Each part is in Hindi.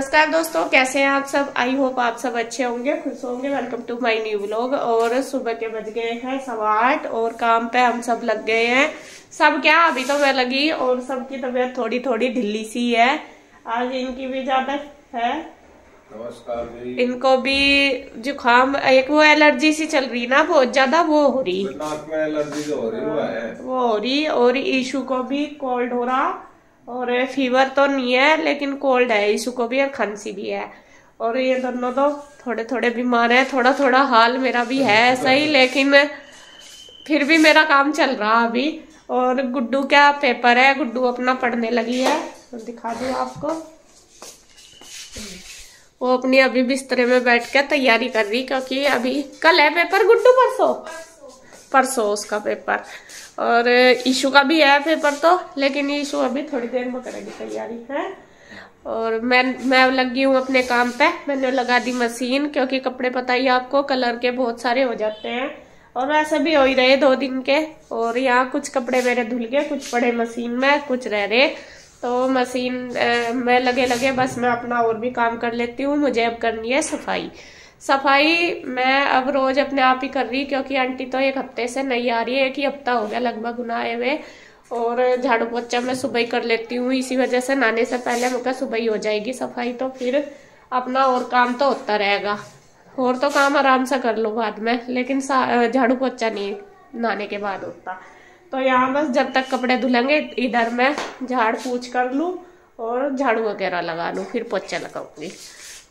नमस्कार दोस्तों कैसे हैं आप सब आई होप आप सब अच्छे होंगे खुश होंगे welcome to my new blog और सुबह के बज गए हैं सवा आठ और काम पे हम सब लग गए हैं सब क्या अभी तो मैं लगी और सबकी तबीयत थोड़ी थोड़ी ढिल्ली सी है आज इनकी भी ज्यादा है इनको भी जुकाम एक वो एलर्जी सी चल रही ना बहुत ज्यादा वो हो रही में एलर्जी हो रही हाँ, वो हो रही और इशू को भी कोल्ड हो रहा और फीवर तो नहीं है लेकिन कोल्ड है ईशु को भी और खांसी भी है और ये दोनों तो थोड़े थोड़े बीमार हैं थोड़ा थोड़ा हाल मेरा भी है ऐसा ही लेकिन फिर भी मेरा काम चल रहा अभी और गुड्डू का पेपर है गुड्डू अपना पढ़ने लगी है दिखा दू आपको वो अपनी अभी बिस्तरे में बैठ कर तैयारी कर रही क्योंकि अभी कल है पेपर गुड्डू परसों परसों उसका पेपर और ईशू का भी है पेपर तो लेकिन इशू अभी थोड़ी देर में करेगी तैयारी है और मैं मैं लगी हूँ अपने काम पे मैंने लगा दी मशीन क्योंकि कपड़े पता ही आपको कलर के बहुत सारे हो जाते हैं और वैसे भी हो ही रहे दो दिन के और यहाँ कुछ कपड़े मेरे धुल गए कुछ पड़े मशीन में कुछ रह रहे तो मशीन में लगे लगे बस मैं अपना और भी काम कर लेती हूँ मुझे अब करनी है सफाई सफाई मैं अब रोज अपने आप ही कर रही क्योंकि आंटी तो एक हफ्ते से नहीं आ रही है एक ही हफ्ता हो गया लगभग उन्हें आए हुए और झाड़ू पोछा मैं सुबह ही कर लेती हूँ इसी वजह से नहाने से पहले मुझे सुबह ही हो जाएगी सफाई तो फिर अपना और काम तो होता रहेगा और तो काम आराम से कर लो बाद में लेकिन झाड़ू पोछा नहीं नहाने के बाद होता तो यहाँ बस जब तक कपड़े धुलेंगे इधर मैं झाड़ पूछ कर लूँ और झाड़ू वगैरह लगा लूँ फिर पोछा लगाऊंगी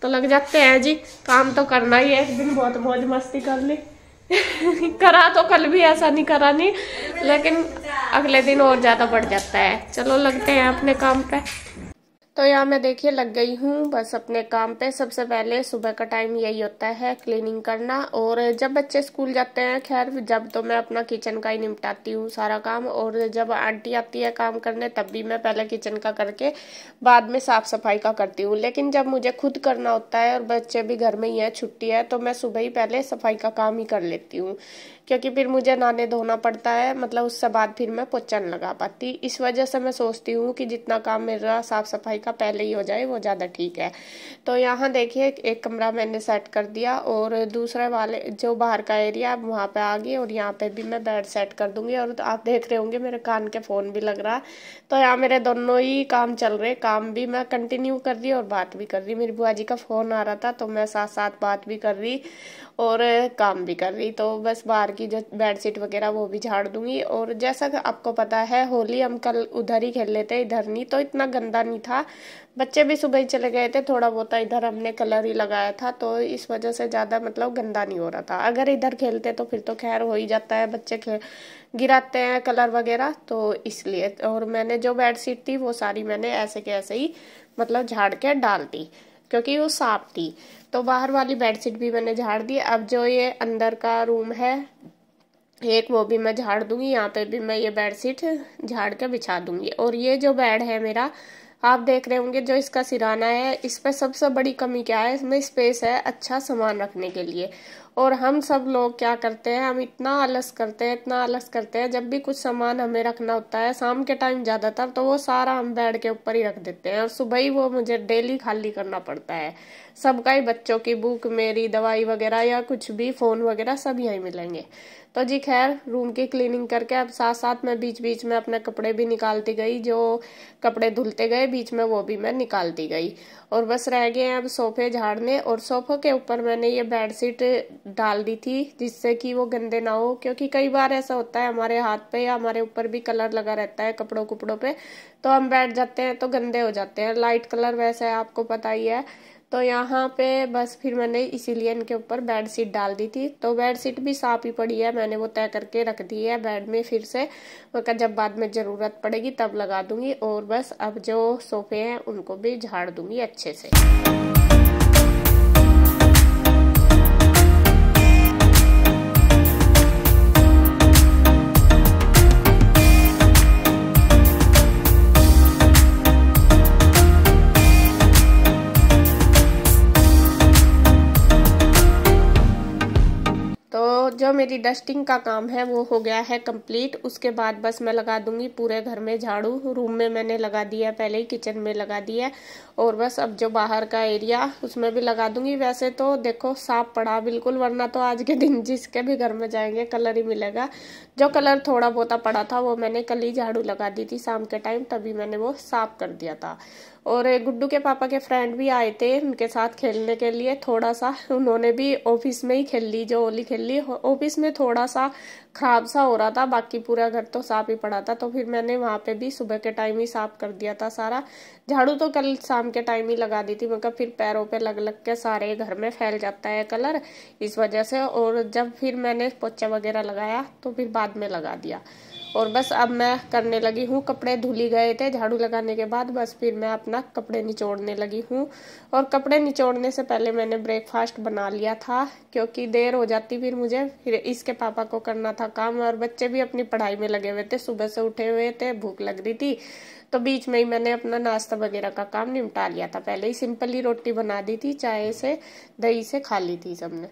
तो लग जाते हैं जी काम तो करना ही है एक दिन बहुत मौज मस्ती कर ली करा तो कल भी ऐसा नहीं करा नहीं लेकिन अगले दिन और ज़्यादा बढ़ जाता है चलो लगते हैं अपने काम पे तो यहाँ मैं देखिए लग गई हूँ बस अपने काम पे सबसे पहले सुबह का टाइम यही होता है क्लीनिंग करना और जब बच्चे स्कूल जाते हैं खैर जब तो मैं अपना किचन का ही निपटाती हूँ सारा काम और जब आंटी आती है काम करने तब भी मैं पहले किचन का करके बाद में साफ सफाई का करती हूँ लेकिन जब मुझे खुद करना होता है और बच्चे भी घर में ही है छुट्टी है तो मैं सुबह ही पहले सफाई का काम ही कर लेती हूँ क्योंकि फिर मुझे नहाने धोना पड़ता है मतलब उससे बाद फिर मैं पोचन लगा पाती इस वजह से मैं सोचती हूँ कि जितना काम मेरा साफ सफाई का का पहले ही हो जाए वो ज़्यादा ठीक है तो यहाँ देखिए एक कमरा मैंने सेट कर दिया और दूसरे वाले जो बाहर का एरिया है वहाँ पर आ गई और यहाँ पर भी मैं बेड सेट कर दूँगी और तो आप देख रहे होंगे मेरे कान के फ़ोन भी लग रहा तो यहाँ मेरे दोनों ही काम चल रहे काम भी मैं कंटिन्यू कर रही और बात भी कर रही मेरी बुआ जी का फ़ोन आ रहा था तो मैं साथ साथ बात भी कर रही और काम भी कर रही तो बस बाहर की जो बेडशीट वगैरह वो भी झाड़ दूंगी और जैसा आपको पता है होली हम कल उधर ही खेल लेते इधर नहीं तो इतना गंदा नहीं था बच्चे भी सुबह ही चले गए थे थोड़ा बहुत इधर हमने कलर ही लगाया था तो इस वजह से ज़्यादा मतलब गंदा नहीं हो रहा था अगर इधर खेलते तो फिर तो खैर हो ही जाता है बच्चे खेल गिराते हैं कलर वगैरह तो इसलिए और मैंने जो बेड शीट थी वो सारी मैंने ऐसे के ऐसे ही मतलब झाड़ के डाल दी क्योंकि वो साफ थी तो बाहर वाली बेडशीट भी मैंने झाड़ दी अब जो ये अंदर का रूम है एक वो भी मैं झाड़ दूंगी यहाँ पे भी मैं ये बेडशीट झाड़ के बिछा दूंगी और ये जो बेड है मेरा आप देख रहे होंगे जो इसका सिराना है इस पर सबसे बड़ी कमी क्या है इसमें स्पेस है अच्छा सामान रखने के लिए और हम सब लोग क्या करते हैं हम इतना आलस करते हैं इतना आलस करते हैं जब भी कुछ सामान हमें रखना होता है शाम के टाइम ज़्यादातर तो वो सारा हम बेड के ऊपर ही रख देते हैं और सुबह ही वो मुझे डेली खाली करना पड़ता है सबका ही बच्चों की बुक मेरी दवाई वगैरह या कुछ भी फ़ोन वगैरह सब यहीं मिलेंगे तो जी खैर रूम की क्लीनिंग करके अब साथ साथ मैं बीच बीच में अपने कपड़े भी निकालती गई जो कपड़े धुलते गए बीच में वो भी मैं निकालती गई और बस रह गए अब सोफे झाड़ने और सोफे के ऊपर मैंने ये बेडशीट डाल दी थी जिससे कि वो गंदे ना हो क्योंकि कई बार ऐसा होता है हमारे हाथ पे या हमारे ऊपर भी कलर लगा रहता है कपड़ों कुपड़ों पे तो हम बैठ जाते हैं तो गंदे हो जाते हैं लाइट कलर वैसे आपको पता ही है तो यहाँ पे बस फिर मैंने इसीलिए इनके ऊपर बेड शीट डाल दी थी तो बेड शीट भी साफ ही पड़ी है मैंने वो तय करके रख दी है बेड में फिर से मैं जब बाद में ज़रूरत पड़ेगी तब लगा दूंगी और बस अब जो सोफे हैं उनको भी झाड़ दूंगी अच्छे से मेरी डस्टिंग का काम है वो हो गया है कंप्लीट उसके बाद बस मैं लगा दूंगी पूरे घर में झाड़ू रूम में मैंने लगा दिया पहले ही किचन में लगा दिया और बस अब जो बाहर का एरिया उसमें भी लगा दूंगी वैसे तो देखो साफ पड़ा बिल्कुल वरना तो आज के दिन जिसके भी घर में जाएंगे कलर ही मिलेगा जो कलर थोड़ा बहुत पड़ा था वो मैंने कल ही झाड़ू लगा दी थी शाम के टाइम तभी मैंने वो साफ कर दिया था और गुड्डू के पापा के फ्रेंड भी आए थे उनके साथ खेलने के लिए थोड़ा सा उन्होंने भी ऑफिस में ही खेल ली जो होली खेल ली ऑफिस में थोड़ा सा खराब सा हो रहा था बाकी पूरा घर तो साफ ही पड़ा था तो फिर मैंने वहाँ पे भी सुबह के टाइम ही साफ कर दिया था सारा झाड़ू तो कल शाम के टाइम ही लगा दी थी मगर फिर पैरों पे लग लग के सारे घर में फैल जाता है कलर इस वजह से और जब फिर मैंने पोचा वगैरह लगाया तो फिर बाद में लगा दिया और बस अब मैं करने लगी हूँ कपड़े धुली गए थे झाड़ू लगाने के बाद बस फिर मैं अपना कपड़े निचोड़ने लगी हूँ और कपड़े निचोड़ने से पहले मैंने ब्रेकफास्ट बना लिया था क्योंकि देर हो जाती फिर मुझे फिर इसके पापा को करना था काम और बच्चे भी अपनी पढ़ाई में लगे हुए थे सुबह से उठे हुए थे भूख लग रही थी तो बीच में ही मैंने अपना नाश्ता वगैरह का काम निपटा लिया था पहले ही सिंपली रोटी बना दी थी चाय से दही से खा ली थी सबने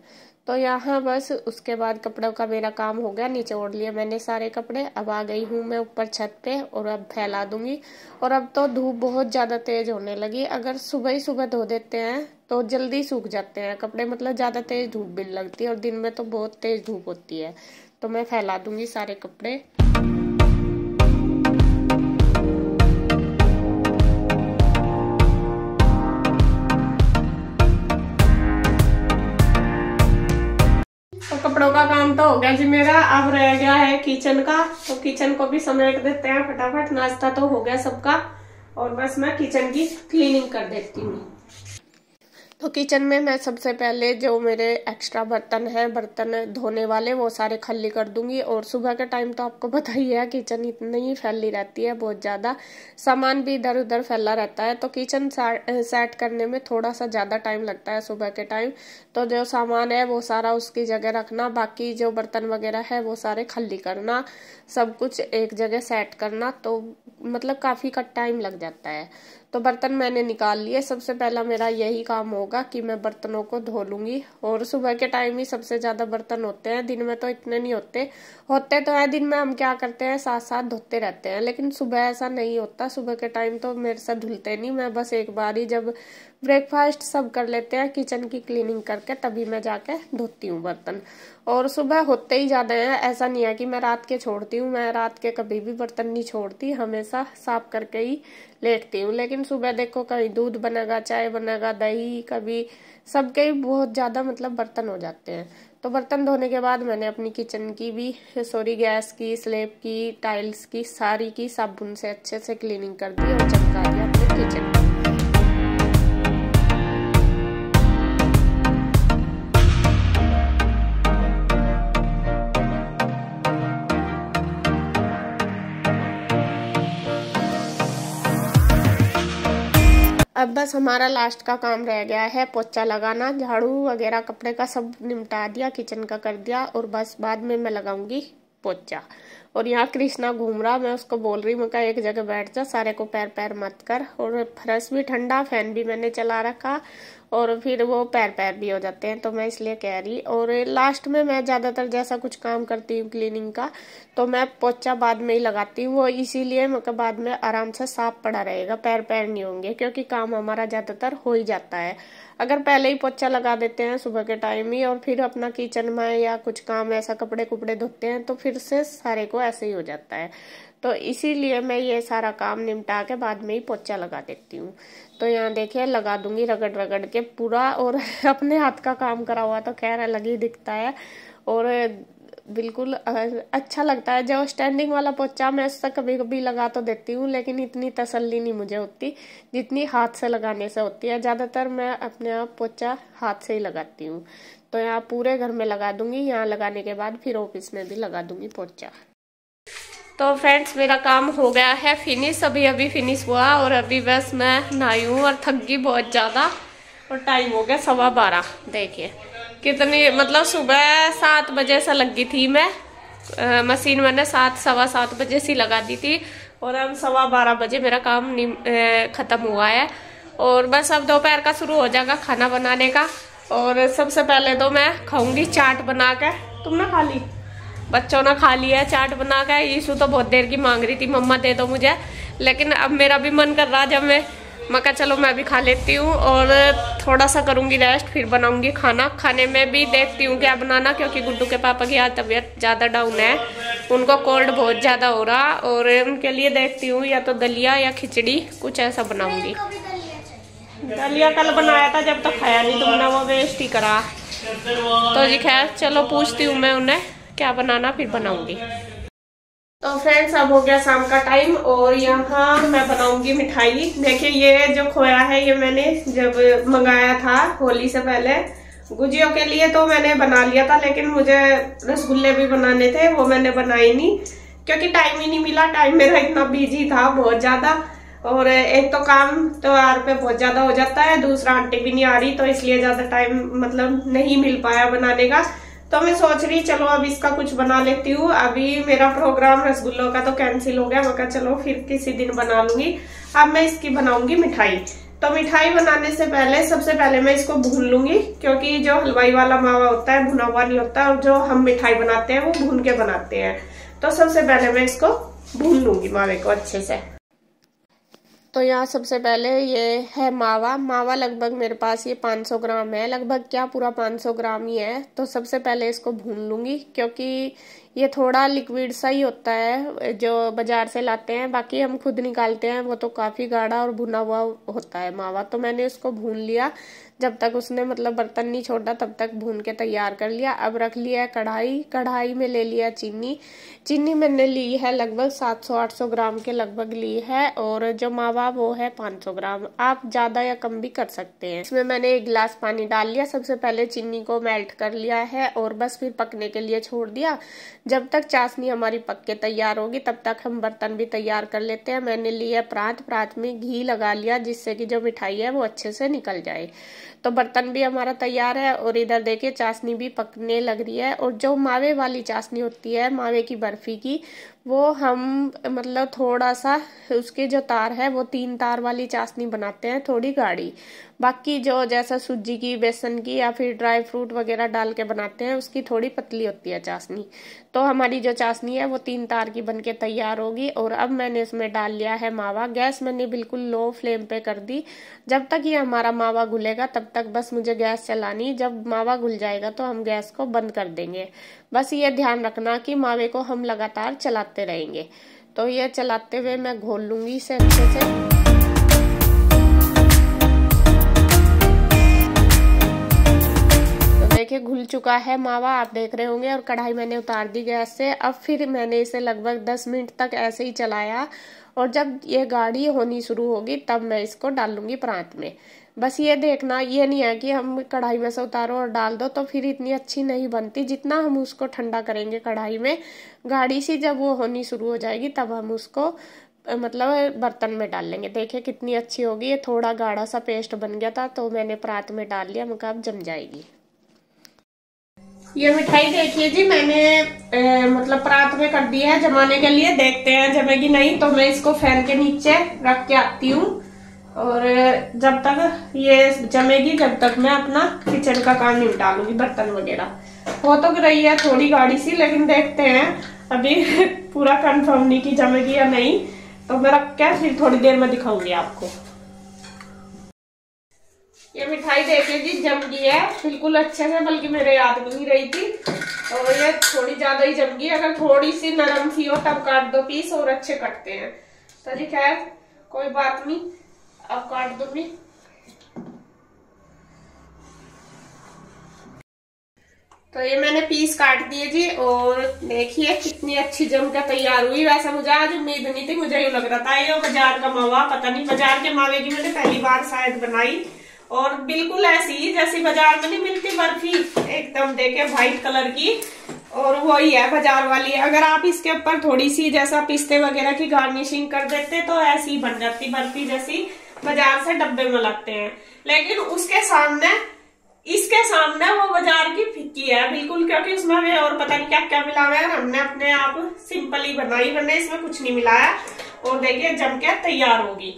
तो यहाँ बस उसके बाद कपड़ों का मेरा काम हो गया नीचे ओढ़ लिया मैंने सारे कपड़े अब आ गई हूँ मैं ऊपर छत पे और अब फैला दूंगी और अब तो धूप बहुत ज़्यादा तेज़ होने लगी अगर सुबह ही सुबह धो देते हैं तो जल्दी सूख जाते हैं कपड़े मतलब ज़्यादा तेज़ धूप भी लगती है और दिन में तो बहुत तेज़ धूप होती है तो मैं फैला दूंगी सारे कपड़े कपड़ों का काम तो हो गया जी मेरा अब रह गया है किचन का तो किचन को भी समेट देते हैं फटाफट नाश्ता तो हो गया सबका और बस मैं किचन की क्लीनिंग कर देती हूँ तो किचन में मैं सबसे पहले जो मेरे एक्स्ट्रा बर्तन हैं बर्तन धोने वाले वो सारे खाली कर दूंगी और सुबह के टाइम तो आपको पता ही है किचन इतनी ही फैली रहती है बहुत ज़्यादा सामान भी इधर उधर फैला रहता है तो किचन सेट करने में थोड़ा सा ज़्यादा टाइम लगता है सुबह के टाइम तो जो सामान है वो सारा उसकी जगह रखना बाकी जो बर्तन वगैरह है वो सारे खाली करना सब कुछ एक जगह सेट करना तो मतलब काफ़ी का टाइम लग जाता है तो बर्तन मैंने निकाल लिए सबसे पहला मेरा यही काम होगा कि मैं बर्तनों को धो लूंगी और सुबह के टाइम ही सबसे ज़्यादा बर्तन होते हैं दिन में तो इतने नहीं होते होते तो है दिन में हम क्या करते हैं साथ साथ धोते रहते हैं लेकिन सुबह ऐसा नहीं होता सुबह के टाइम तो मेरे से धुलते नहीं मैं बस एक बार ही जब ब्रेकफास्ट सब कर लेते हैं किचन की क्लीनिंग करके तभी मैं जाके धोती हूँ बर्तन और सुबह होते ही ज़्यादा है ऐसा नहीं है कि मैं रात के छोड़ती हूँ मैं रात के कभी भी बर्तन नहीं छोड़ती हमेशा साफ करके ही लेटती हूँ लेकिन सुबह देखो कभी दूध बनेगा चाय बनेगा दही कभी सबके बहुत ज़्यादा मतलब बर्तन हो जाते हैं तो बर्तन धोने के बाद मैंने अपनी किचन की भी सॉरी गैस की स्लेब की टाइल्स की सारी की साबुन से अच्छे से क्लीनिंग कर दी और चमका दिया अपने किचन अब बस हमारा लास्ट का काम रह गया है पोचा लगाना झाड़ू वगैरह कपड़े का सब निपटा दिया किचन का कर दिया और बस बाद में मैं लगाऊंगी पोचा और यहाँ कृष्णा घूम रहा मैं उसको बोल रही मैं कहा एक जगह बैठ जा सारे को पैर पैर मत कर और फरस भी ठंडा फैन भी मैंने चला रखा और फिर वो पैर पैर भी हो जाते हैं तो मैं इसलिए कह रही और लास्ट में मैं ज़्यादातर जैसा कुछ काम करती हूँ क्लीनिंग का तो मैं पोचा बाद में ही लगाती हूँ वो इसीलिए मतलब बाद में आराम से साफ पड़ा रहेगा पैर पैर नहीं होंगे क्योंकि काम हमारा ज़्यादातर हो ही जाता है अगर पहले ही पोचा लगा देते हैं सुबह के टाइम ही और फिर अपना किचन में या कुछ काम ऐसा कपड़े कुपड़े धोते हैं तो फिर से सारे को ऐसे ही हो जाता है तो इसीलिए मैं ये सारा काम निपटा के बाद में ही पोचा लगा देती हूँ तो यहाँ देखिए लगा दूंगी रगड़ रगड़ के पूरा और अपने हाथ का काम करा हुआ तो खैर अलग ही दिखता है और बिल्कुल अच्छा लगता है जब स्टैंडिंग वाला पोचा मैं इससे कभी कभी लगा तो देती हूँ लेकिन इतनी तसल्ली नहीं मुझे होती जितनी हाथ से लगाने से होती है ज़्यादातर मैं अपने आप पोचा हाथ से ही लगाती हूँ तो यहाँ पूरे घर में लगा दूंगी यहाँ लगाने के बाद फिर ऑफिस में भी लगा दूंगी पोचा तो फ्रेंड्स मेरा काम हो गया है फिनिश अभी अभी फिनिश हुआ और अभी बस मैं नहाई हूँ और थक गई बहुत ज़्यादा और टाइम हो गया सवा बारह देखिए कितनी मतलब सुबह सात बजे से लगी थी मैं आ, मशीन मैंने सात सवा सात बजे से लगा दी थी और अब सवा बारह बजे मेरा काम ख़त्म हुआ है और बस अब दोपहर का शुरू हो जाएगा खाना बनाने का और सबसे पहले तो मैं खाऊंगी चाट बना के तुमने खा ली बच्चों ने खा लिया चाट बना के यीशु तो बहुत देर की मांग रही थी मम्मा दे दो मुझे लेकिन अब मेरा भी मन कर रहा जब मैं मका चलो मैं भी खा लेती हूँ और थोड़ा सा करूँगी रेस्ट फिर बनाऊँगी खाना खाने में भी देखती हूँ क्या बनाना क्योंकि गुड्डू के पापा की आज तबीयत ज़्यादा डाउन है उनको कोल्ड बहुत ज़्यादा हो रहा और उनके लिए देखती हूँ या तो दलिया या खिचड़ी कुछ ऐसा बनाऊँगी दलिया कल बनाया था जब तक तो खाया नहीं तो बना वो वेस्ट ही करा तो जी खैर चलो पूछती हूँ मैं उन्हें क्या बनाना फिर बनाऊंगी तो फ्रेंड्स अब हो गया शाम का टाइम और यहाँ मैं बनाऊंगी मिठाई देखिए ये जो खोया है ये मैंने जब मंगाया था होली से पहले गुजियों के लिए तो मैंने बना लिया था लेकिन मुझे रसगुल्ले भी बनाने थे वो मैंने बनाए नहीं क्योंकि टाइम ही नहीं मिला टाइम मेरा इतना बिजी था बहुत ज़्यादा और एक तो काम त्योहार पे बहुत ज़्यादा हो जाता है दूसरा आंटी भी नहीं आ रही तो इसलिए ज़्यादा टाइम मतलब नहीं मिल पाया बनाने का तो मैं सोच रही चलो अब इसका कुछ बना लेती हूँ अभी मेरा प्रोग्राम रसगुल्लों का तो कैंसिल हो गया मैं कहा चलो फिर किसी दिन बना लूंगी अब मैं इसकी बनाऊंगी मिठाई तो मिठाई बनाने से पहले सबसे पहले मैं इसको भून लूंगी क्योंकि जो हलवाई वाला मावा होता है भुना हुआ नहीं होता और जो हम मिठाई बनाते हैं वो भून के बनाते हैं तो सबसे पहले मैं इसको भून लूंगी मावे को अच्छे से तो यहाँ सबसे पहले ये है मावा मावा लगभग मेरे पास ये 500 ग्राम है लगभग क्या पूरा 500 ग्राम ही है तो सबसे पहले इसको भून लूँगी क्योंकि ये थोड़ा लिक्विड सा ही होता है जो बाजार से लाते हैं बाकी हम खुद निकालते हैं वो तो काफ़ी गाढ़ा और भुना हुआ होता है मावा तो मैंने उसको भून लिया जब तक उसने मतलब बर्तन नहीं छोड़ा तब तक भून के तैयार कर लिया अब रख लिया है कढ़ाई कढ़ाई में ले लिया चीनी चीनी मैंने ली है लगभग 700-800 ग्राम के लगभग ली है और जो मावा वो है 500 ग्राम आप ज़्यादा या कम भी कर सकते हैं इसमें मैंने एक गिलास पानी डाल लिया सबसे पहले चीनी को मेल्ट कर लिया है और बस फिर पकने के लिए छोड़ दिया जब तक चाशनी हमारी पक के तैयार होगी तब तक हम बर्तन भी तैयार कर लेते हैं मैंने लिया प्रात प्रात में घी लगा लिया जिससे कि जो मिठाई है वो अच्छे से निकल जाए तो बर्तन भी हमारा तैयार है और इधर देखिए चाशनी भी पकने लग रही है और जो मावे वाली चाशनी होती है मावे की बर्फी की वो हम मतलब थोड़ा सा उसके जो तार है वो तीन तार वाली चाशनी बनाते हैं थोड़ी गाढ़ी बाकी जो जैसा सूजी की बेसन की या फिर ड्राई फ्रूट वगैरह डाल के बनाते हैं उसकी थोड़ी पतली होती है चाशनी तो हमारी जो चाशनी है वो तीन तार की बन के तैयार होगी और अब मैंने इसमें डाल लिया है मावा गैस मैंने बिल्कुल लो फ्लेम पे कर दी जब तक ये हमारा मावा घुलेगा तब तक बस मुझे गैस चलानी जब मावा घुल जाएगा तो हम गैस को बंद कर देंगे बस ये ध्यान रखना कि मावे को हम लगातार चलाते रहेंगे तो ये चलाते हुए मैं घोल लूँगी इसे अच्छे से तो देखिए घुल चुका है मावा आप देख रहे होंगे और कढ़ाई मैंने उतार दी गैस से अब फिर मैंने इसे लगभग 10 मिनट तक ऐसे ही चलाया और जब ये गाढ़ी होनी शुरू होगी तब मैं इसको डाल लूँगी प्रांत में बस ये देखना ये नहीं है कि हम कढ़ाई में से उतारो और डाल दो तो फिर इतनी अच्छी नहीं बनती जितना हम उसको ठंडा करेंगे कढ़ाई में गाढ़ी सी जब वो होनी शुरू हो जाएगी तब हम उसको मतलब बर्तन में डाल लेंगे देखिए कितनी अच्छी होगी ये थोड़ा गाढ़ा सा पेस्ट बन गया था तो मैंने परात में डाल लिया मुका अब जम जाएगी ये मिठाई देखिए जी मैंने ए, मतलब परात में कर दिया है जमाने के लिए देखते हैं जमेगी नहीं तो मैं इसको फैन के नीचे रख के आती हूँ और जब तक ये जमेगी जब तक मैं अपना किचन का काम निपटा लूंगी बर्तन वगैरह हो तो रही है थोड़ी गाड़ी सी लेकिन देखते हैं अभी पूरा कंफर्म नहीं की जमेगी या नहीं तो मैं रख के फिर थोड़ी देर में दिखाऊंगी आपको ये मिठाई देखिए जी जम गई है बिल्कुल अच्छे से बल्कि मेरे याद भी नहीं रही थी और ये थोड़ी ज्यादा ही जम गई अगर थोड़ी सी नरम थी हो तब काट दो पीस और अच्छे कटते हैं तो जी खैर कोई बात नहीं अब काट दूंगी तो ये मैंने पीस काट दिए जी और देखिए कितनी अच्छी जम का तैयार हुई वैसा मुझे आज उम्मीद नहीं थी मुझे यू लग रहा था ये बाजार का मावा पता नहीं बाजार के मावे की मैंने पहली बार शायद बनाई और बिल्कुल ऐसी ही जैसी बाजार में नहीं मिलती बर्फी एकदम देखे व्हाइट कलर की और वो ही है बाजार वाली अगर आप इसके ऊपर थोड़ी सी जैसा पिस्ते वगैरह की गार्निशिंग कर देते तो ऐसी बन जाती बर्फी जैसी बाजार से डब्बे में लगते हैं लेकिन उसके सामने इसके सामने वो बाजार की फिक्की है बिल्कुल क्योंकि उसमें भी और पता नहीं क्या क्या मिला हुआ है हमने अपने आप सिंपल ही बनाई हमने इसमें कुछ नहीं मिलाया और देखिए जम के तैयार होगी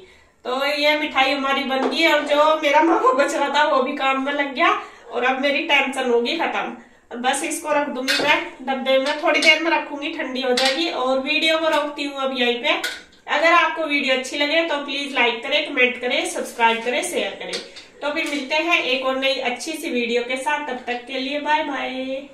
तो ये मिठाई हमारी बन गई और जो मेरा मामा बच रहा था वो भी काम में लग गया और अब मेरी टेंशन होगी खत्म और बस इसको रख दूंगी मैं डब्बे में थोड़ी देर में रखूंगी ठंडी हो जाएगी और वीडियो को रोकती हूँ अब यही पे अगर आपको वीडियो अच्छी लगे तो प्लीज लाइक करें कमेंट करें सब्सक्राइब करें शेयर करें तो फिर मिलते हैं एक और नई अच्छी सी वीडियो के साथ तब तक के लिए बाय बाय